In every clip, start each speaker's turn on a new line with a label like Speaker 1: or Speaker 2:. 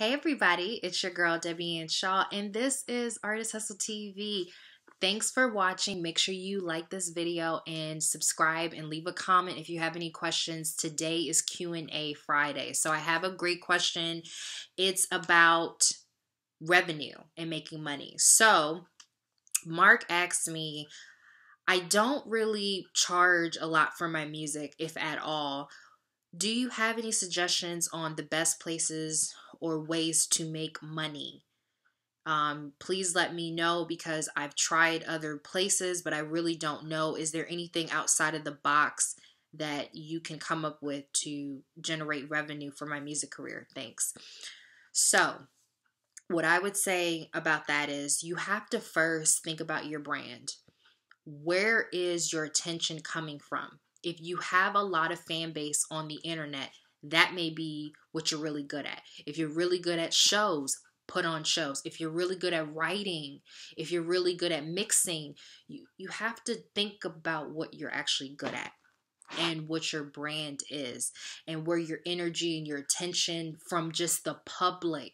Speaker 1: Hey everybody, it's your girl Debbie Ann Shaw, and this is Artist Hustle TV. Thanks for watching. Make sure you like this video and subscribe and leave a comment if you have any questions. Today is Q&A Friday. So I have a great question. It's about revenue and making money. So Mark asked me, I don't really charge a lot for my music, if at all. Do you have any suggestions on the best places or ways to make money. Um, please let me know because I've tried other places, but I really don't know. Is there anything outside of the box that you can come up with to generate revenue for my music career? Thanks. So, what I would say about that is you have to first think about your brand. Where is your attention coming from? If you have a lot of fan base on the internet, that may be what you're really good at. If you're really good at shows, put on shows. If you're really good at writing, if you're really good at mixing, you, you have to think about what you're actually good at and what your brand is and where your energy and your attention from just the public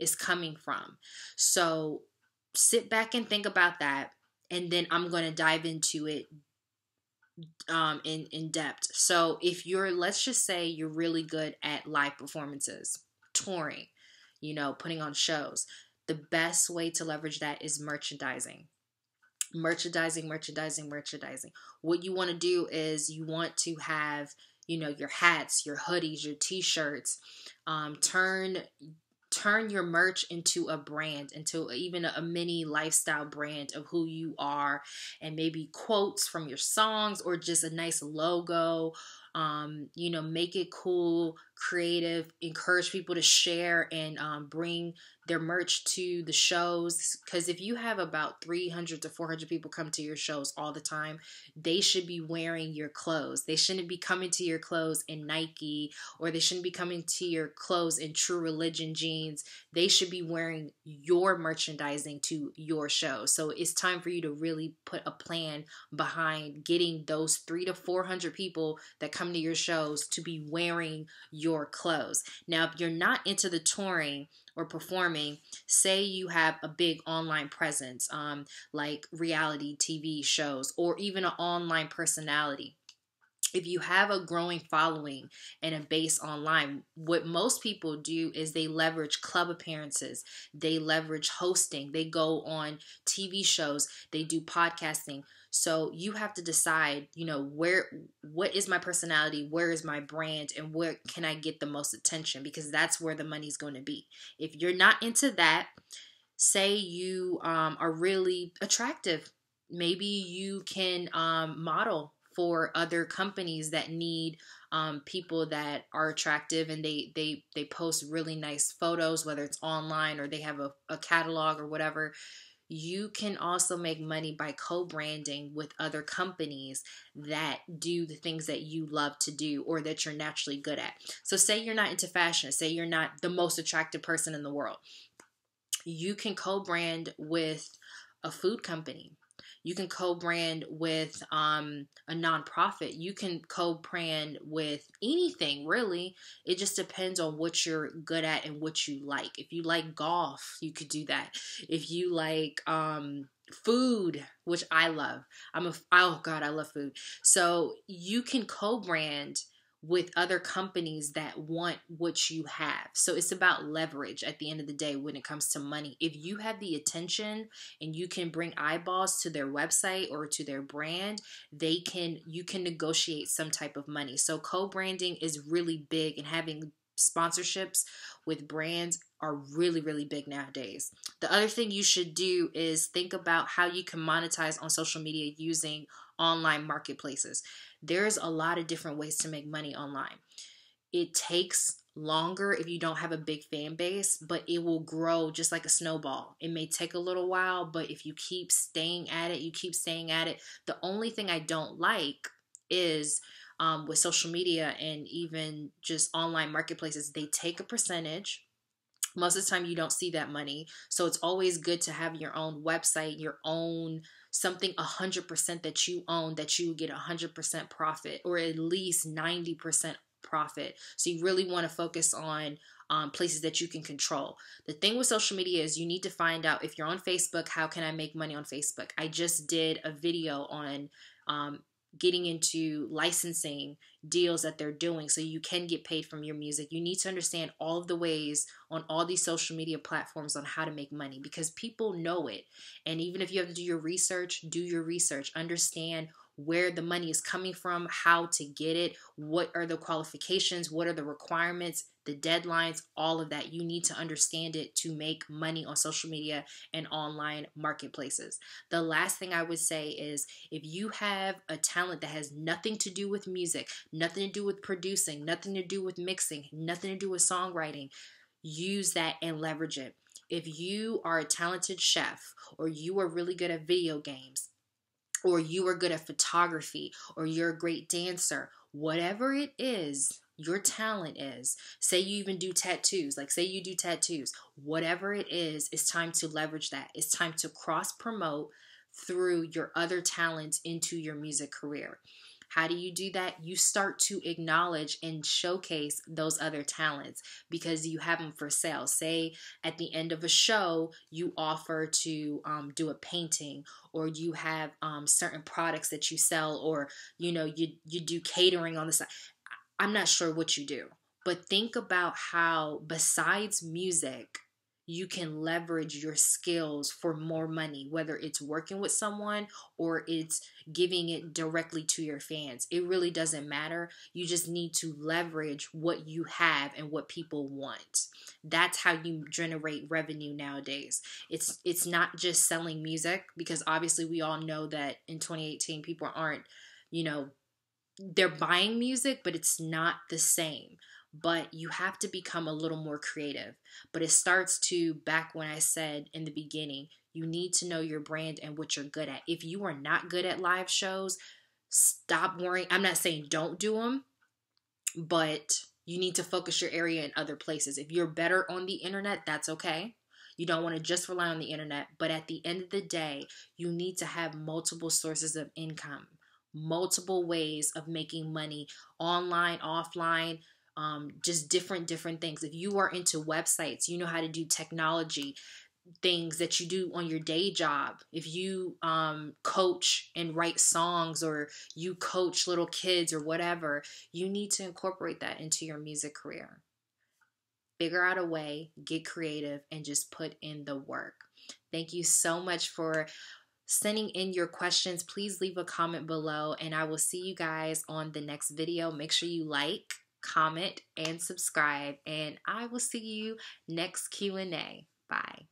Speaker 1: is coming from. So sit back and think about that. And then I'm going to dive into it um, in in depth. So if you're, let's just say, you're really good at live performances, touring, you know, putting on shows, the best way to leverage that is merchandising. Merchandising, merchandising, merchandising. What you want to do is you want to have you know your hats your hoodies your t-shirts um, turn turn your merch into a brand, into even a, mini lifestyle brand of who you are, and maybe quotes from your songs or just a nice logo. Um, you know, make it cool, creative, encourage people to share and um, bring their merch to the shows. Because if you have about 300 to 400 people come to your shows all the time, they should be wearing your clothes. They shouldn't be coming to your clothes in Nike or they shouldn't be coming to your clothes in True Religion jeans. They should be wearing your merchandising to your show. So it's time for you to really put a plan behind getting those three to 400 people that come to your shows to be wearing your your clothes. Now, if you're not into the touring or performing, say you have a big online presence, um, like reality TV shows, or even an online personality if you have a growing following and a base online, what most people do is they leverage club appearances, they leverage hosting, they go on TV shows, they do podcasting. So you have to decide, you know, where what is my personality, where is my brand, and where can I get the most attention because that's where the money's going to be. If you're not into that, say you um, are really attractive, maybe you can um, model for other companies that need um, people that are attractive and they they they post really nice photos whether it's online or they have a, a catalog or whatever you can also make money by co-branding with other companies that do the things that you love to do or that you're naturally good at so say you're not into fashion say you're not the most attractive person in the world you can co-brand with a food company you can co-brand with um, a nonprofit. You can co-brand with anything really. It just depends on what you're good at and what you like. If you like golf, you could do that. If you like um, food, which I love, I'm a oh god, I love food. So you can co-brand with other companies that want what you have. So it's about leverage at the end of the day when it comes to money. If you have the attention and you can bring eyeballs to their website or to their brand, they can you can negotiate some type of money. So co-branding is really big and having sponsorships with brands are really really big nowadays. The other thing you should do is think about how you can monetize on social media using online marketplaces. There's a lot of different ways to make money online. It takes longer if you don't have a big fan base, but it will grow just like a snowball. It may take a little while, but if you keep staying at it, you keep staying at it. The only thing I don't like is um, with social media and even just online marketplaces, they take a percentage most of the time you don't see that money so it's always good to have your own website your own something 100% that you own that you get 100% profit or at least 90% profit so you really want to focus on um, places that you can control the thing with social media is you need to find out if you're on facebook how can i make money on facebook i just did a video on um, getting into licensing deals that they're doing so you can get paid from your music. You need to understand all of the ways on all these social media platforms on how to make money because people know it. And even if you have to do your research, do your research. Understand where the money is coming from, how to get it, what are the qualifications, what are the requirements, the deadlines, all of that. You need to understand it to make money on social media and online marketplaces. The last thing I would say is if you have a talent that has nothing to do with music, nothing to do with producing, nothing to do with mixing, nothing to do with songwriting, use that and leverage it. If you are a talented chef or you are really good at video games, or you are good at photography, or you're a great dancer, whatever it is, your talent is. Say you even do tattoos, like say you do tattoos, whatever it is, it's time to leverage that. It's time to cross promote through your other talents into your music career. How do you do that? You start to acknowledge and showcase those other talents because you have them for sale. Say at the end of a show, you offer to um, do a painting or you have um, certain products that you sell or you know you you do catering on the side. I'm not sure what you do, but think about how besides music, you can leverage your skills for more money, whether it's working with someone or it's giving it directly to your fans. It really doesn't matter. You just need to leverage what you have and what people want. That's how you generate revenue nowadays. It's it's not just selling music because obviously we all know that in 2018 people aren't, you know, they're buying music, but it's not the same but you have to become a little more creative. But it starts to back when I said in the beginning, you need to know your brand and what you're good at. If you are not good at live shows, stop worrying. I'm not saying don't do them, but you need to focus your area in other places. If you're better on the internet, that's okay. You don't want to just rely on the internet, but at the end of the day, you need to have multiple sources of income, multiple ways of making money online, offline, um, just different different things if you are into websites you know how to do technology things that you do on your day job if you um, coach and write songs or you coach little kids or whatever you need to incorporate that into your music career figure out a way get creative and just put in the work thank you so much for sending in your questions please leave a comment below and i will see you guys on the next video make sure you like comment, and subscribe. And I will see you next Q&A. Bye.